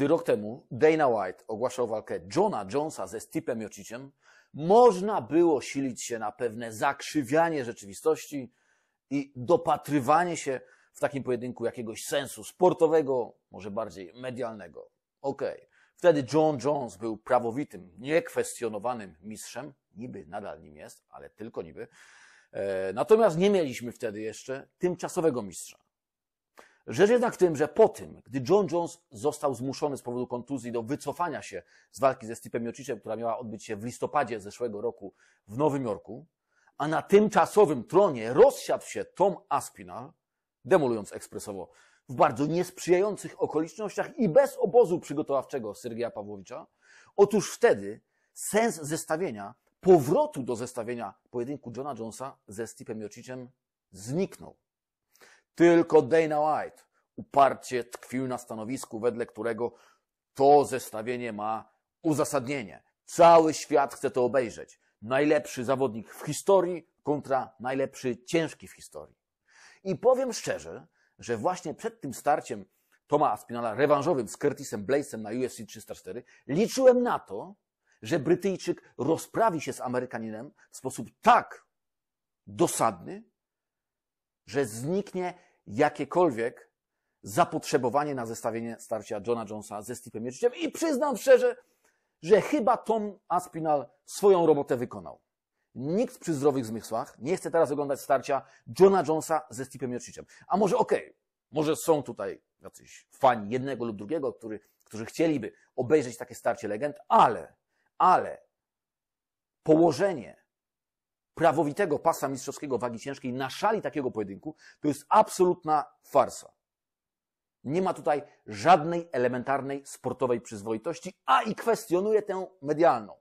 Gdy rok temu Dana White ogłaszał walkę Johna Jonesa ze Steepem Jociciem, można było silić się na pewne zakrzywianie rzeczywistości i dopatrywanie się w takim pojedynku jakiegoś sensu sportowego, może bardziej medialnego. Okej, okay. wtedy John Jones był prawowitym, niekwestionowanym mistrzem, niby nadal nim jest, ale tylko niby. E, natomiast nie mieliśmy wtedy jeszcze tymczasowego mistrza. Rzecz jednak w tym, że po tym, gdy John Jones został zmuszony z powodu kontuzji do wycofania się z walki ze Stipem Jociczem, która miała odbyć się w listopadzie zeszłego roku w Nowym Jorku, a na tymczasowym tronie rozsiadł się Tom Aspinall, demolując ekspresowo w bardzo niesprzyjających okolicznościach i bez obozu przygotowawczego Sergeja Pawłowicza, otóż wtedy sens zestawienia, powrotu do zestawienia pojedynku Johna Jonesa ze Stipem Jocicem zniknął. Tylko Dana White uparcie tkwił na stanowisku, wedle którego to zestawienie ma uzasadnienie. Cały świat chce to obejrzeć. Najlepszy zawodnik w historii kontra najlepszy ciężki w historii. I powiem szczerze, że właśnie przed tym starciem Toma Aspinala rewanżowym z Curtisem Blaisem na UFC 304 liczyłem na to, że Brytyjczyk rozprawi się z Amerykaninem w sposób tak dosadny, że zniknie jakiekolwiek zapotrzebowanie na zestawienie starcia Johna Jonesa ze Steve'em Miecziciem i przyznam szczerze, że chyba Tom Aspinall swoją robotę wykonał. Nikt przy zdrowych zmysłach nie chce teraz oglądać starcia Johna Jonesa ze Steve'em Miecziciem. A może okej, okay, może są tutaj jacyś fani jednego lub drugiego, który, którzy chcieliby obejrzeć takie starcie legend, ale, ale położenie prawowitego pasa mistrzowskiego wagi ciężkiej na szali takiego pojedynku, to jest absolutna farsa. Nie ma tutaj żadnej elementarnej sportowej przyzwoitości, a i kwestionuje tę medialną.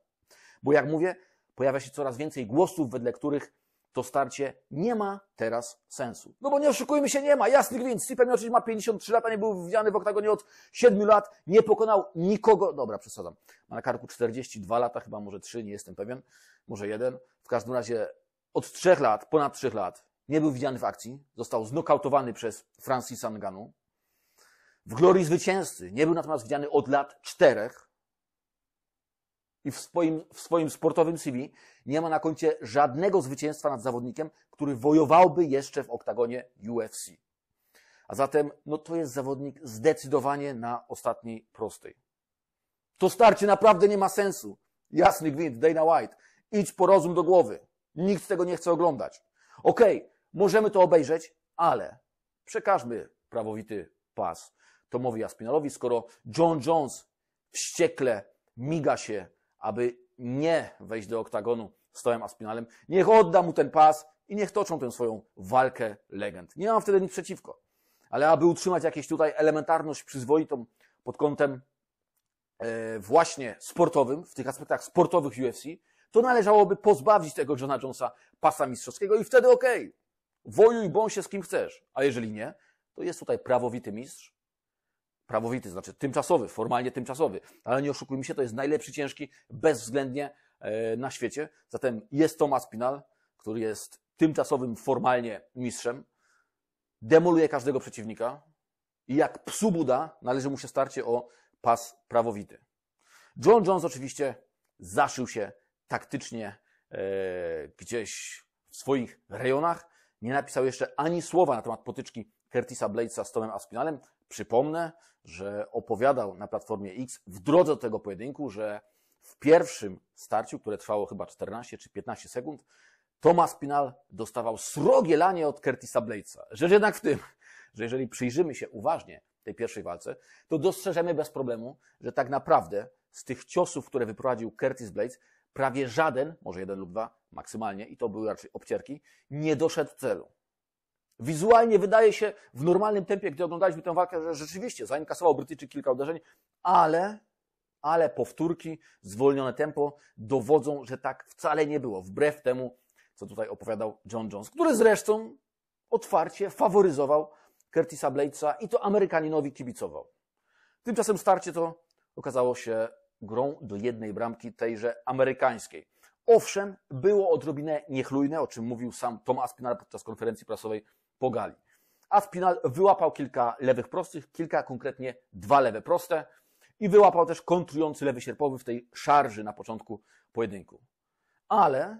Bo jak mówię, pojawia się coraz więcej głosów, wedle których to starcie nie ma teraz sensu. No bo nie oszukujmy się, nie ma. Jasny gwint. Stephen Miocic ma 53 lat, nie był widziany w oktagonie od 7 lat. Nie pokonał nikogo. Dobra, przesadzam. Ma na karku 42 lata, chyba może 3, nie jestem pewien. Może 1. W każdym razie od 3 lat, ponad 3 lat nie był widziany w akcji. Został znokautowany przez Francisa Nganu. W glorii zwycięzcy nie był natomiast widziany od lat czterech i w swoim, w swoim sportowym CV nie ma na koncie żadnego zwycięstwa nad zawodnikiem, który wojowałby jeszcze w oktagonie UFC. A zatem, no to jest zawodnik zdecydowanie na ostatniej prostej. To starcie naprawdę nie ma sensu. Jasny gwint, Dana White. Idź po rozum do głowy. Nikt tego nie chce oglądać. Okej, okay, możemy to obejrzeć, ale przekażmy prawowity pas Tomowi Aspinalowi, skoro John Jones wściekle miga się aby nie wejść do oktagonu z Toem Aspinalem. Niech odda mu ten pas i niech toczą tę swoją walkę legend. Nie mam wtedy nic przeciwko. Ale aby utrzymać jakieś tutaj elementarność przyzwoitą pod kątem e, właśnie sportowym, w tych aspektach sportowych UFC, to należałoby pozbawić tego Johna Jonesa pasa mistrzowskiego i wtedy okej, okay, wojuj, bądź się z kim chcesz. A jeżeli nie, to jest tutaj prawowity mistrz, prawowity, znaczy tymczasowy, formalnie tymczasowy, ale nie oszukujmy się, to jest najlepszy ciężki bezwzględnie e, na świecie. Zatem jest Tomasz Pinal, który jest tymczasowym formalnie mistrzem, demoluje każdego przeciwnika i jak psu buda należy mu się starcie o pas prawowity. John Jones oczywiście zaszył się taktycznie e, gdzieś w swoich rejonach, nie napisał jeszcze ani słowa na temat potyczki Curtisa Bladesa z Tomem Aspinalem. Przypomnę, że opowiadał na platformie X w drodze do tego pojedynku, że w pierwszym starciu, które trwało chyba 14 czy 15 sekund, Tom Aspinal dostawał srogie lanie od Curtisa Bladesa. Rzecz jednak w tym, że jeżeli przyjrzymy się uważnie tej pierwszej walce, to dostrzeżemy bez problemu, że tak naprawdę z tych ciosów, które wyprowadził Curtis Blades, prawie żaden, może jeden lub dwa maksymalnie, i to były raczej obcierki, nie doszedł celu. Wizualnie wydaje się w normalnym tempie, gdy oglądaliśmy tę walkę, że rzeczywiście zainkasował Brytyjczyk kilka uderzeń, ale, ale powtórki, zwolnione tempo dowodzą, że tak wcale nie było, wbrew temu, co tutaj opowiadał John Jones, który zresztą otwarcie faworyzował Curtisa Bladesa i to Amerykaninowi kibicował. Tymczasem starcie to okazało się grą do jednej bramki tejże amerykańskiej. Owszem, było odrobinę niechlujne, o czym mówił sam Tom Aspinall podczas konferencji prasowej pogali. A Spinal wyłapał kilka lewych prostych, kilka konkretnie dwa lewe proste i wyłapał też kontrujący lewy sierpowy w tej szarży na początku pojedynku. Ale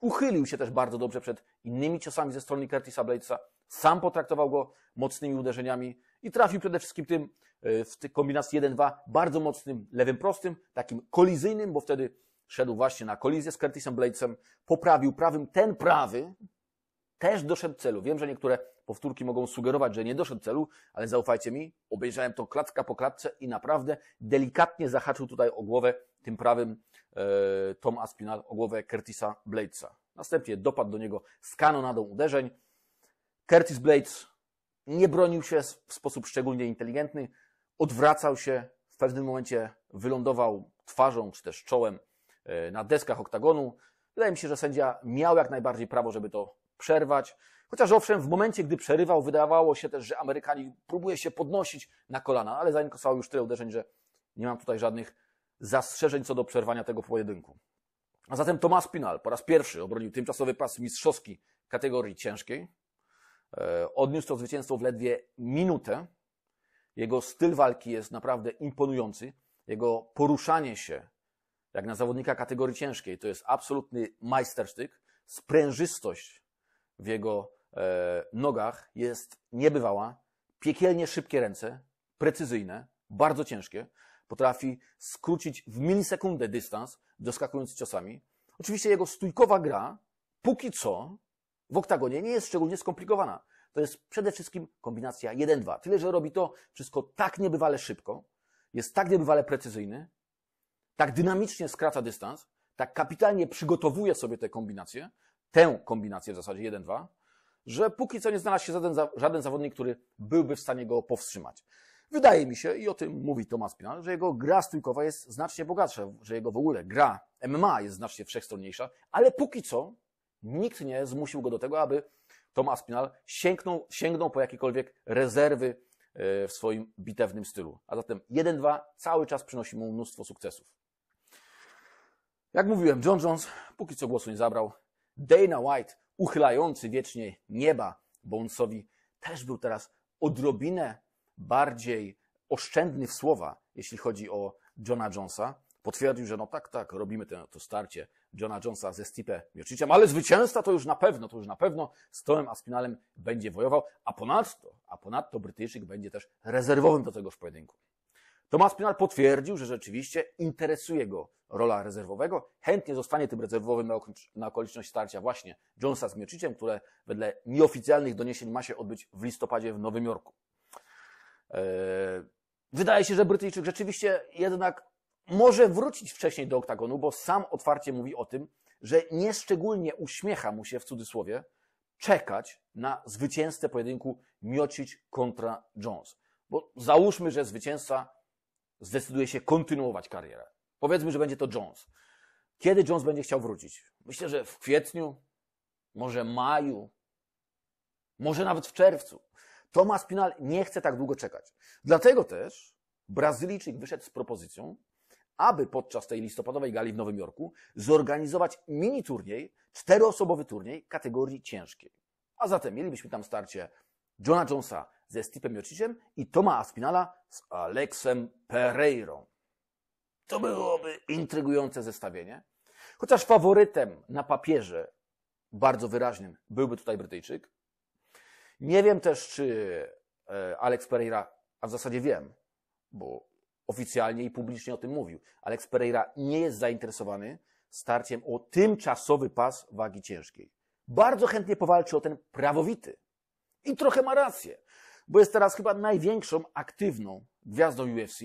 uchylił się też bardzo dobrze przed innymi ciosami ze strony Curtisa Bladesa, sam potraktował go mocnymi uderzeniami i trafił przede wszystkim tym e, w tej kombinacji 1-2 bardzo mocnym lewym prostym, takim kolizyjnym, bo wtedy szedł właśnie na kolizję z Curtisem Bladesem, poprawił prawym ten prawy, też doszedł celu. Wiem, że niektóre powtórki mogą sugerować, że nie doszedł celu, ale zaufajcie mi, obejrzałem to klatka po klatce i naprawdę delikatnie zahaczył tutaj o głowę tym prawym e, Tom Aspinal, o głowę Curtisa Bladesa. Następnie dopadł do niego z kanonadą uderzeń. Curtis Blades nie bronił się w sposób szczególnie inteligentny, odwracał się, w pewnym momencie wylądował twarzą czy też czołem e, na deskach oktagonu, Wydaje mi się, że sędzia miał jak najbardziej prawo, żeby to przerwać. Chociaż owszem, w momencie, gdy przerywał, wydawało się też, że Amerykanin próbuje się podnosić na kolana, ale zainkasował już tyle uderzeń, że nie mam tutaj żadnych zastrzeżeń co do przerwania tego pojedynku. A zatem Tomasz Pinal po raz pierwszy obronił tymczasowy pas mistrzowski kategorii ciężkiej. E, odniósł to zwycięstwo w ledwie minutę. Jego styl walki jest naprawdę imponujący. Jego poruszanie się jak na zawodnika kategorii ciężkiej. To jest absolutny majstersztyk. Sprężystość w jego e, nogach jest niebywała. Piekielnie szybkie ręce, precyzyjne, bardzo ciężkie. Potrafi skrócić w milisekundę dystans, doskakując ciosami. Oczywiście jego stójkowa gra, póki co, w oktagonie nie jest szczególnie skomplikowana. To jest przede wszystkim kombinacja 1-2. Tyle, że robi to wszystko tak niebywale szybko, jest tak niebywale precyzyjny, tak dynamicznie skraca dystans, tak kapitalnie przygotowuje sobie tę kombinację, tę kombinację w zasadzie 1-2, że póki co nie znalazł się żaden, żaden zawodnik, który byłby w stanie go powstrzymać. Wydaje mi się, i o tym mówi Tomasz Pinal, że jego gra stójkowa jest znacznie bogatsza, że jego w ogóle gra MMA jest znacznie wszechstronniejsza, ale póki co nikt nie zmusił go do tego, aby Tomasz Pinal sięgnął, sięgnął po jakiekolwiek rezerwy e, w swoim bitewnym stylu. A zatem 1-2 cały czas przynosi mu mnóstwo sukcesów. Jak mówiłem, John Jones póki co głosu nie zabrał. Dana White, uchylający wiecznie nieba Bonesowi, też był teraz odrobinę bardziej oszczędny w słowa, jeśli chodzi o Johna Jonesa. Potwierdził, że no tak, tak, robimy to, to starcie Johna Jonesa ze Stipe Miociciem, ale zwycięzca to już na pewno, to już na pewno z Tomem Aspinalem będzie wojował, a ponadto, a ponadto Brytyjczyk będzie też rezerwowym do tegoż pojedynku. Tomasz Pinal potwierdził, że rzeczywiście interesuje go rola rezerwowego. Chętnie zostanie tym rezerwowym na, okoliczność starcia właśnie Jonesa z Miecziciem, które wedle nieoficjalnych doniesień ma się odbyć w listopadzie w Nowym Jorku. E, wydaje się, że Brytyjczyk rzeczywiście jednak może wrócić wcześniej do oktagonu, bo sam otwarcie mówi o tym, że nieszczególnie uśmiecha mu się w cudzysłowie czekać na zwycięzcę pojedynku miocić kontra Jones. Bo załóżmy, że zwycięzca zdecyduje się kontynuować karierę. Powiedzmy, że będzie to Jones. Kiedy Jones będzie chciał wrócić? Myślę, że w kwietniu, może maju, może nawet w czerwcu. Tomasz Pinal nie chce tak długo czekać. Dlatego też Brazylijczyk wyszedł z propozycją, aby podczas tej listopadowej gali w Nowym Jorku zorganizować mini turniej, czteroosobowy turniej kategorii ciężkiej. A zatem mielibyśmy tam starcie Johna Jonesa ze Steve'em Jociciem i Toma Aspinala z Aleksem Pereirą. To byłoby intrygujące zestawienie. Chociaż faworytem na papierze bardzo wyraźnym byłby tutaj Brytyjczyk. Nie wiem też, czy e, Alex Pereira, a w zasadzie wiem, bo oficjalnie i publicznie o tym mówił, Alex Pereira nie jest zainteresowany starciem o tymczasowy pas wagi ciężkiej. Bardzo chętnie powalczy o ten prawowity. I trochę ma rację bo jest teraz chyba największą aktywną gwiazdą UFC,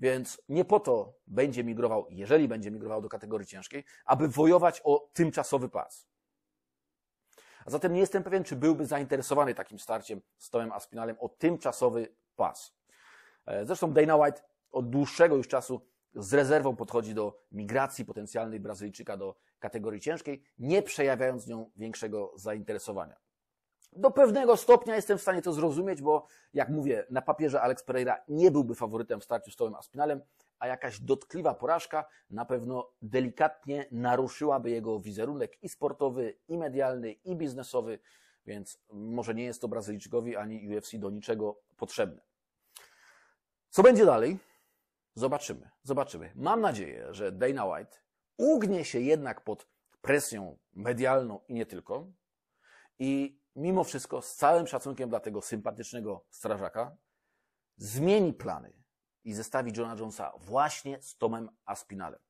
więc nie po to będzie migrował, jeżeli będzie migrował do kategorii ciężkiej, aby wojować o tymczasowy pas. A zatem nie jestem pewien, czy byłby zainteresowany takim starciem z Tomem Aspinalem o tymczasowy pas. E, zresztą Dana White od dłuższego już czasu z rezerwą podchodzi do migracji potencjalnej Brazylijczyka do kategorii ciężkiej, nie przejawiając nią większego zainteresowania do pewnego stopnia jestem w stanie to zrozumieć, bo jak mówię, na papierze Alex Pereira nie byłby faworytem w starciu z Tołem Aspinalem, a jakaś dotkliwa porażka na pewno delikatnie naruszyłaby jego wizerunek i sportowy, i medialny, i biznesowy, więc może nie jest to Brazylijczykowi ani UFC do niczego potrzebne. Co będzie dalej? Zobaczymy, zobaczymy. Mam nadzieję, że Dana White ugnie się jednak pod presją medialną i nie tylko i mimo wszystko, z całym szacunkiem dla tego sympatycznego strażaka, zmieni plany i zestawi Johna Jonesa właśnie z Tomem Aspinalem.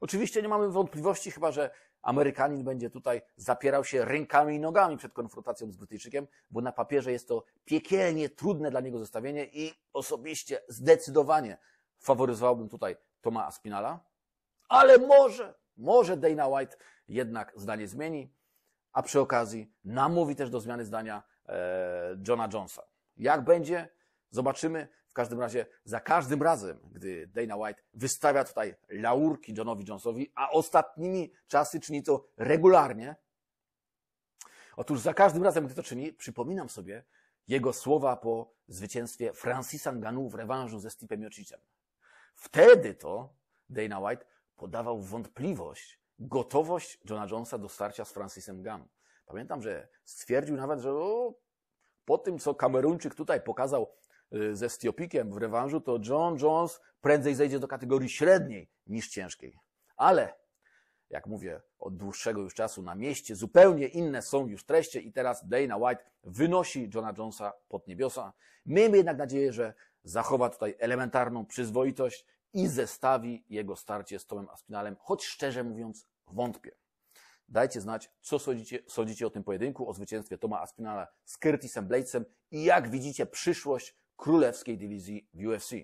Oczywiście nie mamy wątpliwości, chyba że Amerykanin będzie tutaj zapierał się rękami i nogami przed konfrontacją z Brytyjczykiem, bo na papierze jest to piekielnie trudne dla niego zestawienie i osobiście zdecydowanie faworyzowałbym tutaj Toma Aspinala. Ale może, może Dana White jednak zdanie zmieni a przy okazji namówi też do zmiany zdania e, Johna Jonesa. Jak będzie? Zobaczymy. W każdym razie, za każdym razem, gdy Dana White wystawia tutaj laurki Johnowi Jonesowi, a ostatnimi czasy czyni to regularnie, otóż za każdym razem, gdy to czyni, przypominam sobie jego słowa po zwycięstwie Francisa Nganu w rewanżu ze Stipem Miocicem. Wtedy to Dana White podawał wątpliwość gotowość Johna Jonesa do starcia z Francisem Gamm. Pamiętam, że stwierdził nawet, że o, po tym, co Kameruńczyk tutaj pokazał y, ze Stiopikiem w rewanżu, to John Jones prędzej zejdzie do kategorii średniej niż ciężkiej. Ale, jak mówię, od dłuższego już czasu na mieście zupełnie inne są już treści i teraz Dana White wynosi Johna Jonesa pod niebiosa. Miejmy jednak nadzieję, że zachowa tutaj elementarną przyzwoitość i zestawi jego starcie z Tomem Aspinalem, choć szczerze mówiąc Wątpię. Dajcie znać, co sądzicie, sądzicie o tym pojedynku, o zwycięstwie Toma Aspinala z Curtisem Bladesem i jak widzicie przyszłość królewskiej dywizji w UFC.